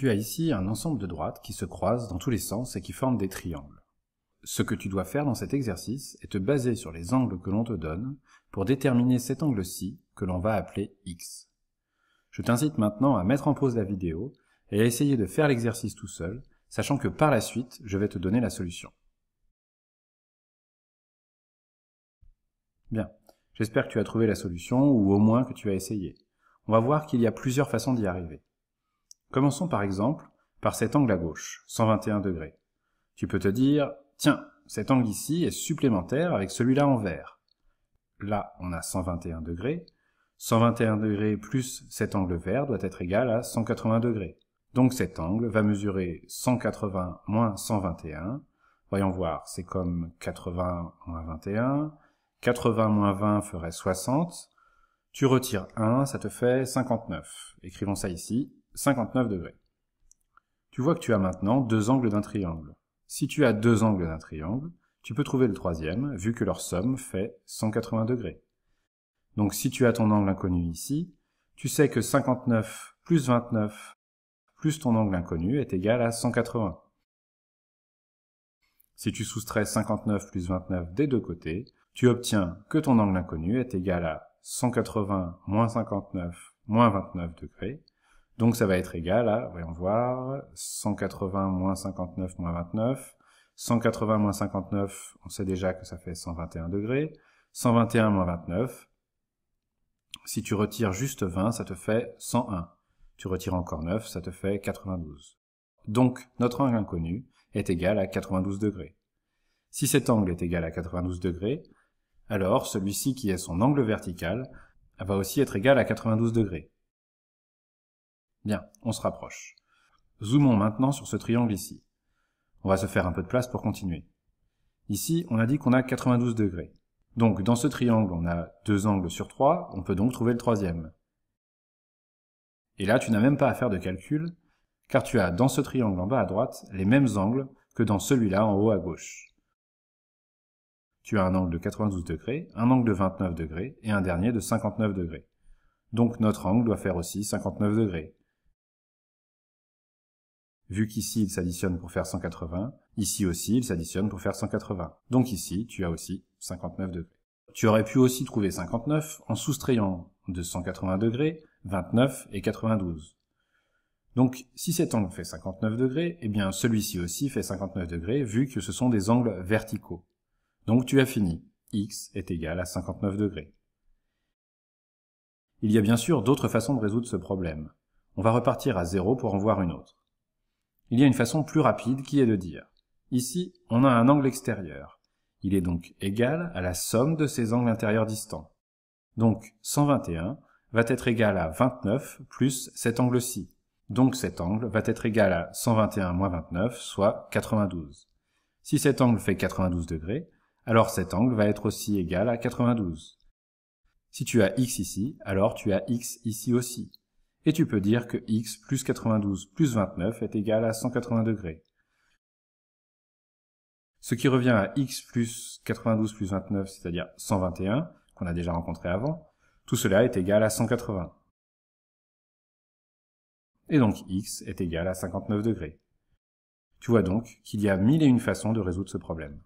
Tu as ici un ensemble de droites qui se croisent dans tous les sens et qui forment des triangles. Ce que tu dois faire dans cet exercice est te baser sur les angles que l'on te donne pour déterminer cet angle-ci que l'on va appeler X. Je t'incite maintenant à mettre en pause la vidéo et à essayer de faire l'exercice tout seul, sachant que par la suite, je vais te donner la solution. Bien, j'espère que tu as trouvé la solution ou au moins que tu as essayé. On va voir qu'il y a plusieurs façons d'y arriver. Commençons par exemple par cet angle à gauche, 121 degrés. Tu peux te dire, tiens, cet angle ici est supplémentaire avec celui-là en vert. Là, on a 121 degrés. 121 degrés plus cet angle vert doit être égal à 180 degrés. Donc cet angle va mesurer 180 moins 121. Voyons voir, c'est comme 80 moins 21. 80 moins 20 ferait 60. Tu retires 1, ça te fait 59. Écrivons ça ici, 59 degrés. Tu vois que tu as maintenant deux angles d'un triangle. Si tu as deux angles d'un triangle, tu peux trouver le troisième, vu que leur somme fait 180 degrés. Donc si tu as ton angle inconnu ici, tu sais que 59 plus 29 plus ton angle inconnu est égal à 180. Si tu soustrais 59 plus 29 des deux côtés, tu obtiens que ton angle inconnu est égal à 180 moins 59 moins 29 degrés, donc ça va être égal à, voyons voir, 180 moins 59 moins 29. 180 moins 59, on sait déjà que ça fait 121 degrés. 121 moins 29, si tu retires juste 20, ça te fait 101. Tu retires encore 9, ça te fait 92. Donc notre angle inconnu est égal à 92 degrés. Si cet angle est égal à 92 degrés, alors celui-ci qui est son angle vertical va aussi être égal à 92 degrés. Bien, on se rapproche. Zoomons maintenant sur ce triangle ici. On va se faire un peu de place pour continuer. Ici, on a dit qu'on a 92 degrés. Donc dans ce triangle, on a deux angles sur trois, on peut donc trouver le troisième. Et là, tu n'as même pas à faire de calcul, car tu as dans ce triangle en bas à droite les mêmes angles que dans celui-là en haut à gauche. Tu as un angle de 92 degrés, un angle de 29 degrés et un dernier de 59 degrés. Donc notre angle doit faire aussi 59 degrés vu qu'ici il s'additionne pour faire 180, ici aussi il s'additionne pour faire 180. Donc ici, tu as aussi 59 degrés. Tu aurais pu aussi trouver 59 en soustrayant de 180 degrés 29 et 92. Donc si cet angle fait 59 degrés, eh bien celui-ci aussi fait 59 degrés vu que ce sont des angles verticaux. Donc tu as fini. x est égal à 59 degrés. Il y a bien sûr d'autres façons de résoudre ce problème. On va repartir à 0 pour en voir une autre. Il y a une façon plus rapide qui est de dire ici, on a un angle extérieur. Il est donc égal à la somme de ces angles intérieurs distants. Donc 121 va être égal à 29 plus cet angle-ci. Donc cet angle va être égal à 121 moins 29, soit 92. Si cet angle fait 92 degrés, alors cet angle va être aussi égal à 92. Si tu as x ici, alors tu as x ici aussi et tu peux dire que x plus 92 plus 29 est égal à 180 degrés. Ce qui revient à x plus 92 plus 29, c'est-à-dire 121, qu'on a déjà rencontré avant, tout cela est égal à 180. Et donc x est égal à 59 degrés. Tu vois donc qu'il y a mille et une façons de résoudre ce problème.